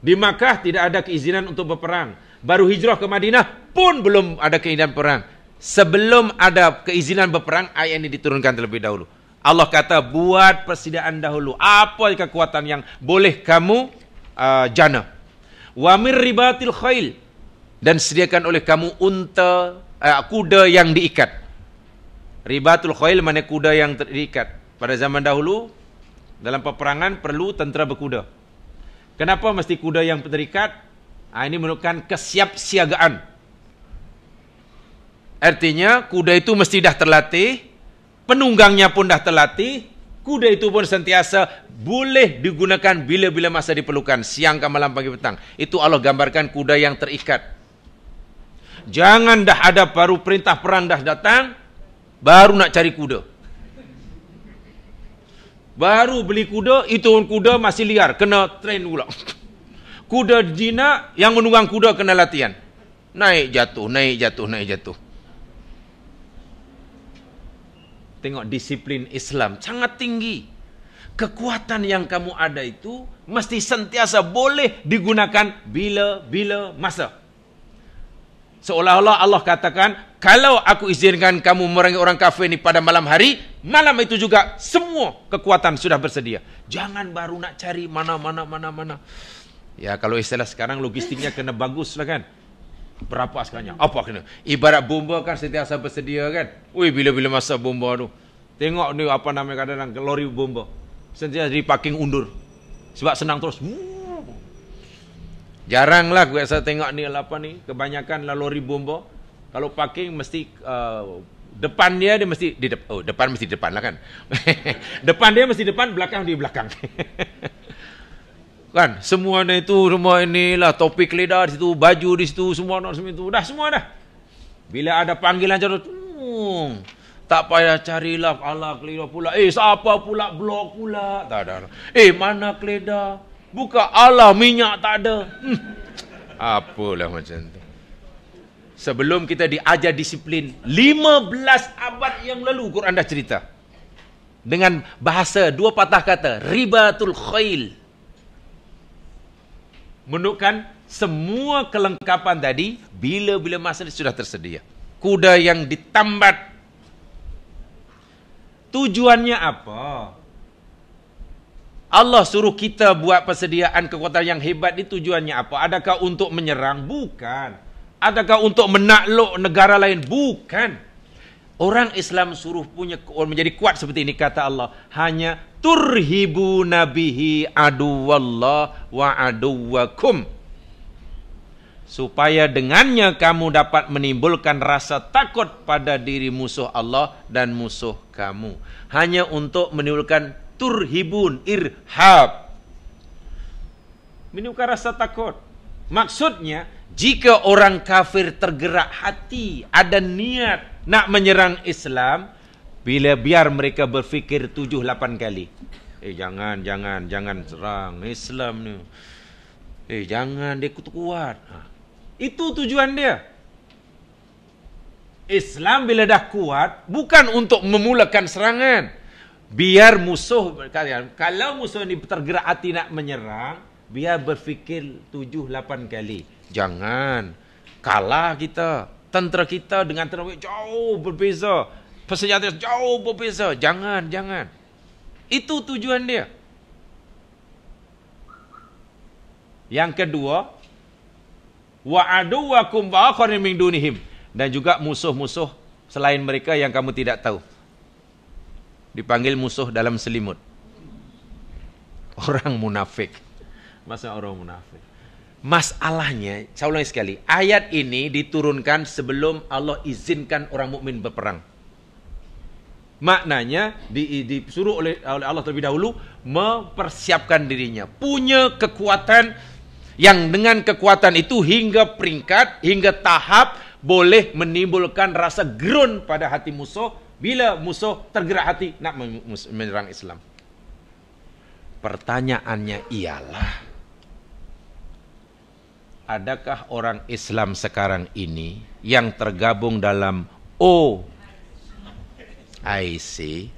di Makkah tidak ada keizinan untuk berperang baru hijrah ke Madinah pun belum ada keinginan perang. Sebelum ada keizinan berperang, ayat ini diturunkan terlebih dahulu. Allah kata, buat persediaan dahulu. Apa kekuatan yang boleh kamu uh, jana? Wa mir ribatil khail. Dan sediakan oleh kamu unta, uh, kuda yang diikat. Ribatul khail mana kuda yang ter- diikat. Pada zaman dahulu, dalam peperangan perlu tentera berkuda. Kenapa mesti kuda yang terikat? Ah, ini menunjukkan kesiapsiagaan. Artinya kuda itu mesti dah terlatih, penunggangnya pun dah terlatih, kuda itu pun sentiasa boleh digunakan bila-bila masa diperlukan, siang ke malam pagi petang. Itu Allah gambarkan kuda yang terikat. Jangan dah ada baru perintah perang dah datang, baru nak cari kuda. Baru beli kuda, itu pun kuda masih liar, kena train ulang. kuda jina yang menunggang kuda kena latihan. Naik jatuh, naik jatuh, naik jatuh. Tengok disiplin Islam sangat tinggi. Kekuatan yang kamu ada itu mesti sentiasa boleh digunakan bila-bila masa. Seolah-olah Allah katakan, kalau aku izinkan kamu merangi orang kafir ini pada malam hari, malam itu juga semua kekuatan sudah bersedia. Jangan baru nak cari mana-mana-mana-mana. Ya kalau istilah sekarang logistiknya kena bagus lah kan. Berapa askarnya? Apa kena? Ibarat bomba kan sentiasa bersedia kan. Wih bila-bila masa bomba tu. Tengok ni apa nama kadang-kadang lori bomba. Sentiasa di parking undur. Sebab senang terus. Jaranglah gue saya tengok ni lah apa ni. Kebanyakan lah lori bomba. Kalau parking mesti uh, depan dia dia mesti di depan. Oh, depan mesti depan lah kan. depan dia mesti depan, belakang dia belakang. kan semua ni tu semua inilah topik lidah di situ baju di situ semua nak semua itu dah semua dah bila ada panggilan jodoh hmm, tak payah carilah ala kelidah pula eh siapa pula blok pula tak ada eh mana kelidah buka ala minyak tak ada hmm. apalah macam tu sebelum kita diajar disiplin 15 abad yang lalu Quran dah cerita dengan bahasa dua patah kata ribatul khail menunjukkan semua kelengkapan tadi bila-bila masa ini sudah tersedia. Kuda yang ditambat. Tujuannya apa? Allah suruh kita buat persediaan kekuatan yang hebat di tujuannya apa? Adakah untuk menyerang? Bukan. Adakah untuk menakluk negara lain? Bukan. Orang Islam suruh punya menjadi kuat seperti ini kata Allah hanya turhibu nabihi aduwallah wa aduwakum supaya dengannya kamu dapat menimbulkan rasa takut pada diri musuh Allah dan musuh kamu hanya untuk menimbulkan turhibun irhab menimbulkan rasa takut maksudnya jika orang kafir tergerak hati ada niat nak menyerang Islam bila biar mereka berfikir tujuh lapan kali. Eh jangan jangan jangan serang Islam ni. Eh jangan dia kuat. kuat. Ha. Itu tujuan dia. Islam bila dah kuat bukan untuk memulakan serangan. Biar musuh kalian kalau musuh ni tergerak hati nak menyerang, biar berfikir tujuh lapan kali. Jangan kalah kita. Tentera kita dengan tentera jauh berbeza persenjataan jauh berbeza. Jangan, jangan. Itu tujuan dia. Yang kedua, wa wa'aduwakum fa'akhirin min dunihim dan juga musuh-musuh selain mereka yang kamu tidak tahu. Dipanggil musuh dalam selimut. Orang munafik. Masa orang munafik. Masalahnya, saya ulangi sekali, ayat ini diturunkan sebelum Allah izinkan orang mukmin berperang. Maknanya di, disuruh oleh, oleh Allah terlebih dahulu mempersiapkan dirinya. Punya kekuatan yang dengan kekuatan itu hingga peringkat, hingga tahap boleh menimbulkan rasa gerun pada hati musuh bila musuh tergerak hati nak menyerang Islam. Pertanyaannya ialah, adakah orang Islam sekarang ini yang tergabung dalam O I see.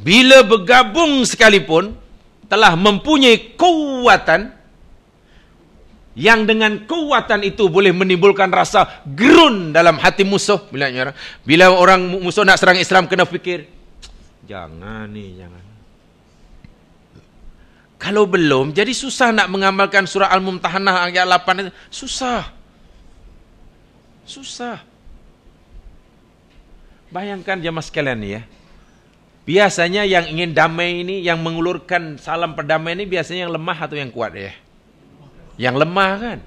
Bila bergabung sekalipun, telah mempunyai kekuatan, yang dengan kekuatan itu boleh menimbulkan rasa gerun dalam hati musuh. Bila orang, bila orang musuh nak serang Islam, kena fikir, jangan ni, jangan. Kalau belum, jadi susah nak mengamalkan surah Al-Mumtahanah ayat 8 itu. Susah. Susah. Bayangkan jemaah sekalian ya. Biasanya yang ingin damai ini, yang mengulurkan salam perdamaian ini biasanya yang lemah atau yang kuat ya. Yang lemah kan.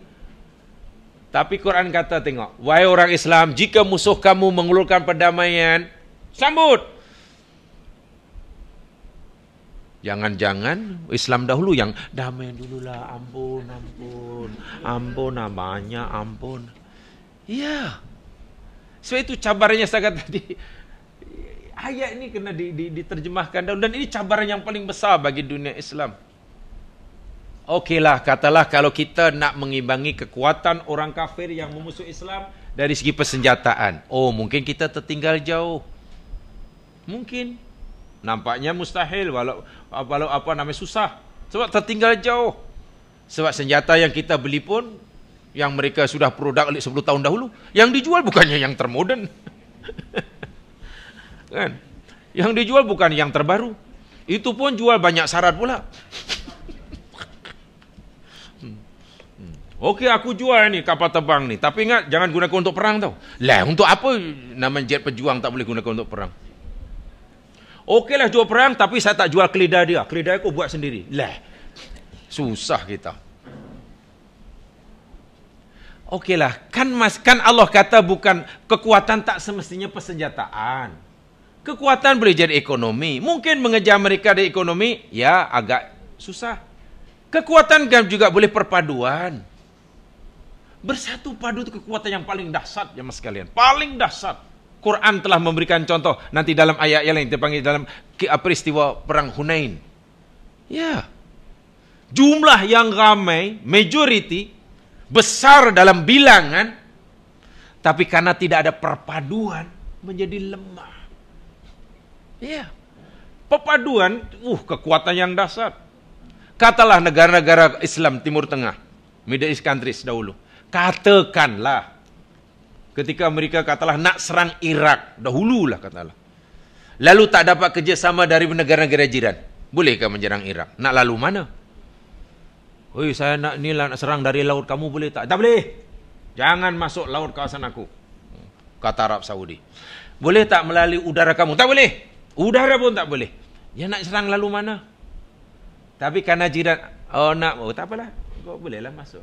Tapi Quran kata tengok, wahai orang Islam, jika musuh kamu mengulurkan perdamaian, sambut. Jangan-jangan Islam dahulu yang damai dululah, ampun, ampun, ampun, namanya ampun. Iya. Yeah. Sebab itu cabarnya saya kata tadi. Ayat ini kena diterjemahkan dan, dan ini cabaran yang paling besar bagi dunia Islam. Okeylah, katalah kalau kita nak mengimbangi kekuatan orang kafir yang memusuh Islam dari segi persenjataan. Oh, mungkin kita tertinggal jauh. Mungkin. Nampaknya mustahil, walau, walau apa namanya susah. Sebab tertinggal jauh. Sebab senjata yang kita beli pun yang mereka sudah produk oleh 10 tahun dahulu. Yang dijual bukannya yang termoden. kan? Yang dijual bukan yang terbaru. Itu pun jual banyak syarat pula. Hmm. Hmm. Okey aku jual ni kapal terbang ni tapi ingat jangan gunakan untuk perang tau. Lah untuk apa nama jet pejuang tak boleh gunakan untuk perang? Okeylah jual perang tapi saya tak jual keledai dia. Keledai aku buat sendiri. Lah susah kita. Okey lah kan mas kan Allah kata bukan kekuatan tak semestinya persenjataan. Kekuatan boleh jadi ekonomi. Mungkin mengejar mereka di ekonomi, ya agak susah. Kekuatan kan juga boleh perpaduan. Bersatu padu itu kekuatan yang paling dahsyat ya mas kalian Paling dahsyat. Quran telah memberikan contoh nanti dalam ayat yang lain dipanggil dalam peristiwa perang Hunain. Ya. Jumlah yang ramai, majority besar dalam bilangan, tapi karena tidak ada perpaduan menjadi lemah. Iya. Yeah. Perpaduan, uh kekuatan yang dasar. Katalah negara-negara Islam Timur Tengah, Middle East countries dahulu. Katakanlah ketika mereka katalah nak serang Irak lah katalah. Lalu tak dapat kerjasama dari negara-negara jiran. Bolehkah menyerang Irak? Nak lalu mana? Hei, saya nak ni lah, nak serang dari laut kamu boleh tak? Tak boleh. Jangan masuk laut kawasan aku. Kata Arab Saudi. Boleh tak melalui udara kamu? Tak boleh. Udara pun tak boleh. Dia nak serang lalu mana? Tapi karena jiran oh nak oh tak apalah. Kau bolehlah masuk.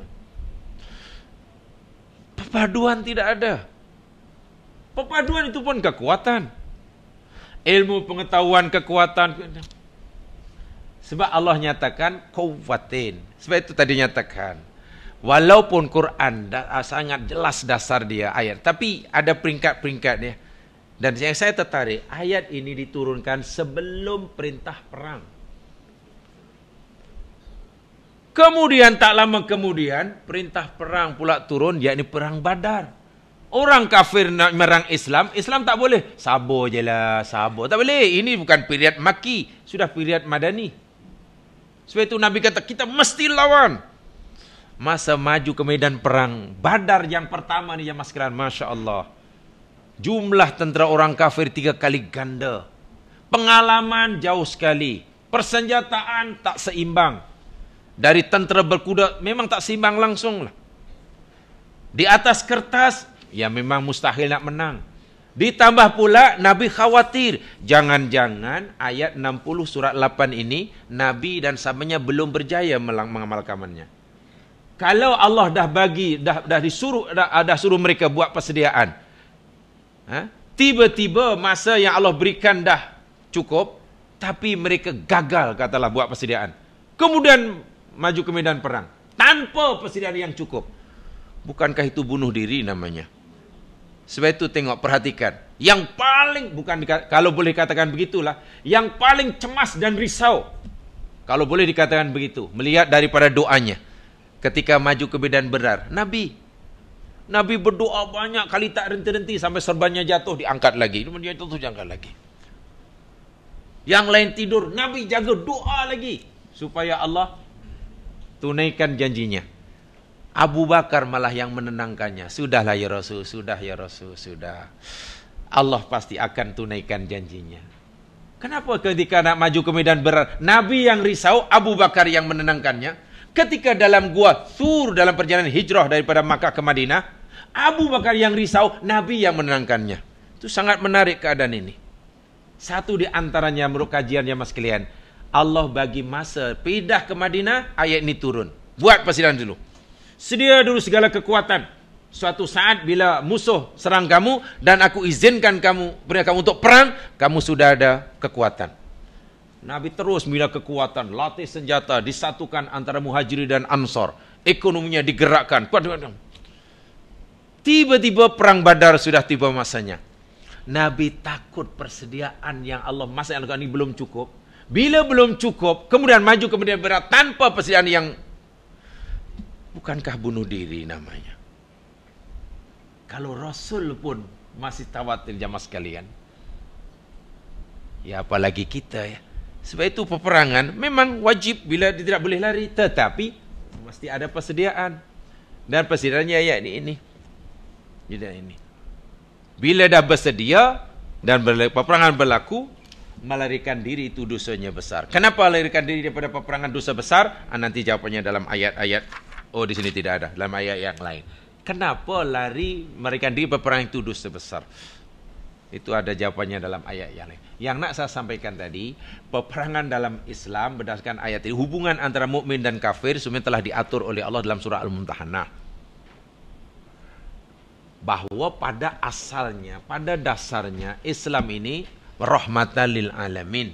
Perpaduan tidak ada. Perpaduan itu pun kekuatan. Ilmu pengetahuan kekuatan. Sebab Allah nyatakan kuwatin. Sebab itu tadi nyatakan. Walaupun Quran ah, sangat jelas dasar dia ayat. Tapi ada peringkat-peringkat dia. Dan yang saya tertarik, ayat ini diturunkan sebelum perintah perang. Kemudian tak lama kemudian, perintah perang pula turun, yakni perang badar. Orang kafir nak merang Islam, Islam tak boleh. Sabo je lah, sabo. Tak boleh, ini bukan period maki, sudah period madani. Sebab itu Nabi kata kita mesti lawan. Masa maju ke medan perang Badar yang pertama ni jemaah sekalian, masya Allah. Jumlah tentera orang kafir tiga kali ganda. Pengalaman jauh sekali. Persenjataan tak seimbang. Dari tentera berkuda memang tak seimbang langsung lah. Di atas kertas, ya memang mustahil nak menang. Ditambah pula Nabi khawatir jangan-jangan ayat 60 surat 8 ini Nabi dan sahabatnya belum berjaya mengamalkannya. Kalau Allah dah bagi dah dah disuruh dah, dah suruh mereka buat persediaan. Ha? Tiba-tiba masa yang Allah berikan dah cukup tapi mereka gagal katalah buat persediaan. Kemudian maju ke medan perang tanpa persediaan yang cukup. Bukankah itu bunuh diri namanya? Sebab itu tengok perhatikan yang paling bukan kalau boleh katakan begitulah yang paling cemas dan risau kalau boleh dikatakan begitu melihat daripada doanya ketika maju ke bidan berar Nabi Nabi berdoa banyak kali tak renti-renti sampai serbannya jatuh diangkat lagi cuma dia jatuh diangkat lagi yang lain tidur Nabi jaga doa lagi supaya Allah tunaikan janjinya Abu Bakar malah yang menenangkannya. Sudahlah ya Rasul, sudah ya Rasul, sudah. Allah pasti akan tunaikan janjinya. Kenapa ketika nak maju ke medan berat, Nabi yang risau, Abu Bakar yang menenangkannya. Ketika dalam gua sur dalam perjalanan hijrah daripada Makkah ke Madinah, Abu Bakar yang risau, Nabi yang menenangkannya. Itu sangat menarik keadaan ini. Satu di antaranya menurut kajiannya mas kalian, Allah bagi masa pindah ke Madinah, ayat ini turun. Buat persidangan dulu. Sedia dulu segala kekuatan. Suatu saat bila musuh serang kamu dan aku izinkan kamu beri kamu untuk perang, kamu sudah ada kekuatan. Nabi terus bila kekuatan, latih senjata, disatukan antara muhajiri dan ansor. Ekonominya digerakkan. Tiba-tiba perang badar sudah tiba masanya. Nabi takut persediaan yang Allah masa yang ini belum cukup. Bila belum cukup, kemudian maju, kemudian berat tanpa persediaan yang Bukankah bunuh diri namanya? Kalau Rasul pun masih tawatir jamaah sekalian. Ya apalagi kita ya. Sebab itu peperangan memang wajib bila tidak boleh lari. Tetapi mesti ada persediaan. Dan persediaannya ya ini. ini. Jadi ini. Bila dah bersedia dan peperangan berlaku, melarikan diri itu dosanya besar. Kenapa melarikan diri daripada peperangan dosa besar? Ah, nanti jawapannya dalam ayat-ayat Oh di sini tidak ada dalam ayat yang lain. Kenapa lari mereka di peperangan tudus sebesar? Itu ada jawabannya dalam ayat yang lain. Yang nak saya sampaikan tadi, peperangan dalam Islam berdasarkan ayat ini, hubungan antara mukmin dan kafir sebenarnya telah diatur oleh Allah dalam surah Al-Mumtahanah. Bahwa pada asalnya, pada dasarnya Islam ini rahmatan lil alamin.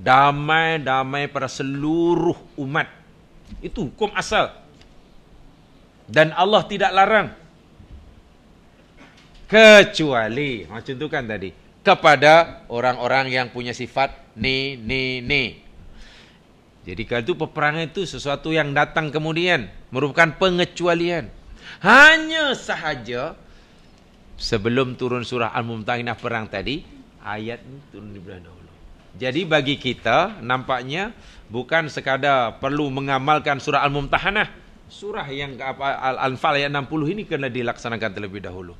Damai-damai pada seluruh umat Itu hukum asal. Dan Allah tidak larang. Kecuali, macam tu kan tadi. Kepada orang-orang yang punya sifat ni, ni, ni. Jadi kalau itu peperangan itu sesuatu yang datang kemudian. Merupakan pengecualian. Hanya sahaja sebelum turun surah Al-Mumtahinah perang tadi. Ayat ini turun di bulan dahulu. Jadi bagi kita nampaknya bukan sekadar perlu mengamalkan surah Al-Mumtahanah. Surah yang Al-Anfal ayat 60 ini kena dilaksanakan terlebih dahulu.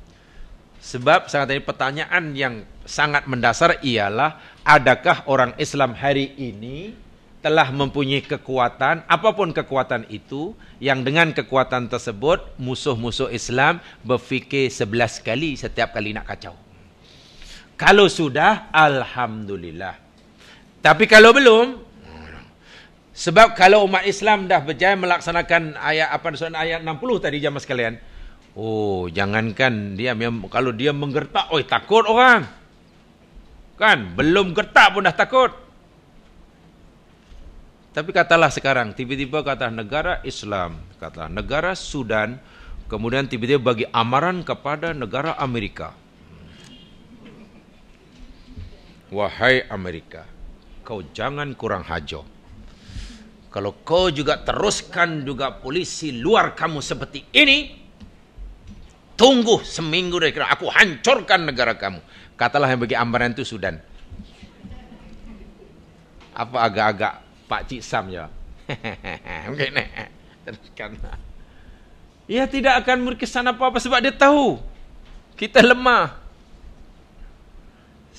Sebab sangat ini pertanyaan yang sangat mendasar ialah adakah orang Islam hari ini telah mempunyai kekuatan apapun kekuatan itu yang dengan kekuatan tersebut musuh-musuh Islam berfikir 11 kali setiap kali nak kacau. Kalau sudah alhamdulillah. Tapi kalau belum sebab kalau umat Islam dah berjaya melaksanakan ayat apa soalan ayat 60 tadi jamaah sekalian. Oh, jangankan dia kalau dia menggertak, oi takut orang. Kan? Belum gertak pun dah takut. Tapi katalah sekarang tiba-tiba kata negara Islam, kata negara Sudan, kemudian tiba-tiba bagi amaran kepada negara Amerika. Wahai Amerika, kau jangan kurang hajo. Kalau kau juga teruskan juga polisi luar kamu seperti ini, tunggu seminggu dari kira aku hancurkan negara kamu. Katalah yang bagi ambaran itu Sudan. Apa agak-agak Pak Cik Sam ya? Mungkin teruskan. Ia tidak akan berkesan apa-apa sebab dia tahu kita lemah.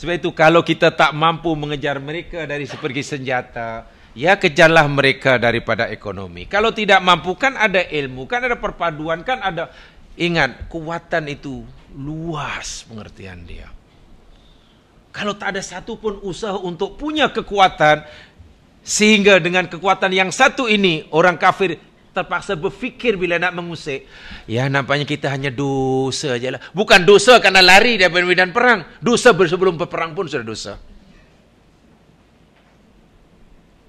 Sebab itu kalau kita tak mampu mengejar mereka dari segi senjata, Ya kejarlah mereka daripada ekonomi. Kalau tidak mampu kan ada ilmu, kan ada perpaduan, kan ada ingat kuatan itu luas pengertian dia. Kalau tak ada satu pun usaha untuk punya kekuatan sehingga dengan kekuatan yang satu ini orang kafir terpaksa berfikir bila nak mengusik. Ya nampaknya kita hanya dosa lah. Bukan dosa karena lari daripada medan perang. Dosa sebelum berperang pun sudah dosa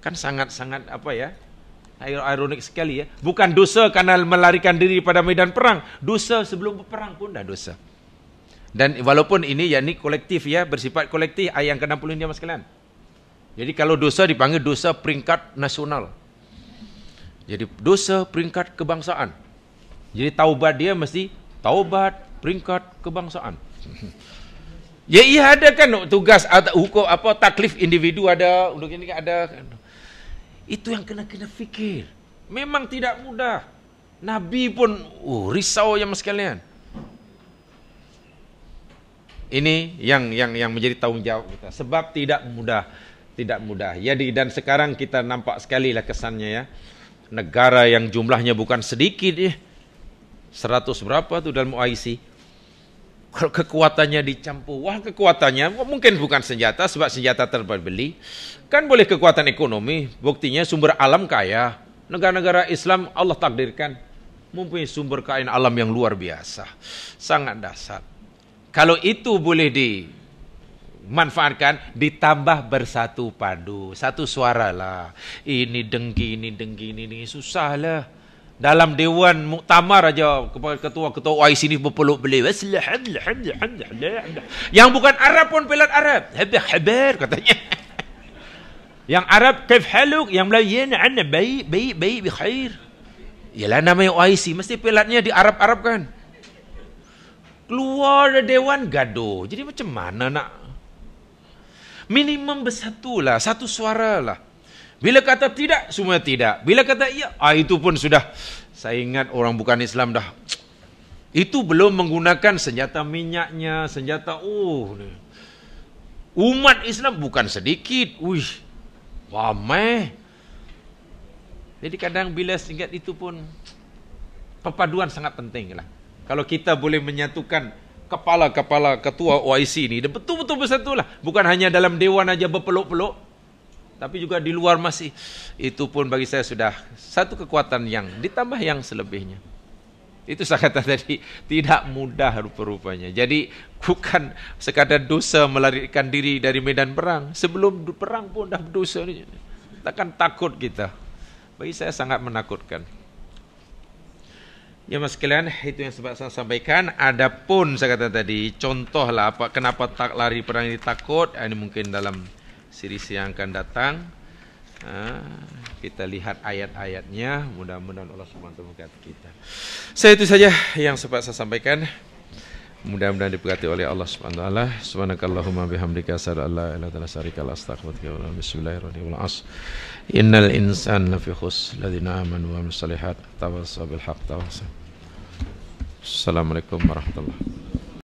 kan sangat-sangat apa ya ironik sekali ya bukan dosa karena melarikan diri pada medan perang dosa sebelum berperang pun dah dosa dan walaupun ini ya ini kolektif ya bersifat kolektif ayat yang ke-60 ini mas kalian jadi kalau dosa dipanggil dosa peringkat nasional jadi dosa peringkat kebangsaan jadi taubat dia mesti taubat peringkat kebangsaan ya iya ada kan tugas atau hukum apa taklif individu ada untuk ini kan ada kan? Itu yang kena kena fikir. Memang tidak mudah. Nabi pun oh, risau yang sekalian. Ini yang yang yang menjadi tanggung jawab kita. Sebab tidak mudah, tidak mudah. Jadi dan sekarang kita nampak sekali lah kesannya ya. Negara yang jumlahnya bukan sedikit eh. 100 berapa tu dalam OIC? kalau kekuatannya dicampur, wah kekuatannya mungkin bukan senjata sebab senjata terbeli. Kan boleh kekuatan ekonomi, buktinya sumber alam kaya. Negara-negara Islam Allah takdirkan mempunyai sumber kain alam yang luar biasa. Sangat dasar. Kalau itu boleh dimanfaatkan, ditambah bersatu padu. Satu suara lah. Ini dengki, ini dengki, ini, ini susah lah dalam dewan muktamar aja kepada ketua ketua YC ni berpeluk beli yang bukan arab pun pelat arab Hebat, habar katanya yang arab kaif haluk yang melayu ya ana baik baik baik bi khair ialah nama YC mesti pelatnya di arab arab kan keluar dari dewan gaduh jadi macam mana nak minimum bersatulah satu suara lah bila kata tidak, semua tidak. Bila kata iya, ah, itu pun sudah. Saya ingat orang bukan Islam dah. Itu belum menggunakan senjata minyaknya, senjata oh. Umat Islam bukan sedikit. Wih, wameh. Jadi kadang bila singkat itu pun perpaduan sangat penting lah. Kalau kita boleh menyatukan kepala-kepala ketua OIC ini, betul-betul bersatu lah. Bukan hanya dalam dewan aja berpeluk-peluk tapi juga di luar masih itu pun bagi saya sudah satu kekuatan yang ditambah yang selebihnya itu saya kata tadi tidak mudah rupa-rupanya. Jadi bukan sekadar dosa melarikan diri dari medan perang. Sebelum perang pun dah berdosa. Takkan takut kita. Bagi saya sangat menakutkan. Ya mas sekalian, itu yang sebab saya sampaikan. Adapun saya kata tadi, contohlah apa, kenapa tak lari perang ini takut. Ini mungkin dalam series yang akan datang. Ah, kita lihat ayat-ayatnya, mudah-mudahan Allah SWT memberkati kita. Saya itu saja yang sempat saya sampaikan. Mudah-mudahan diberkati oleh Allah Subhanahu wa taala. Subhanakallahumma bihamdika asyhadu an la ilaha illa anta astaghfiruka wa Bismillahirrahmanirrahim. Innal insan lafi khusr ladzina amanu wa amilus solihat tawassaw bil Assalamualaikum warahmatullahi wabarakatuh.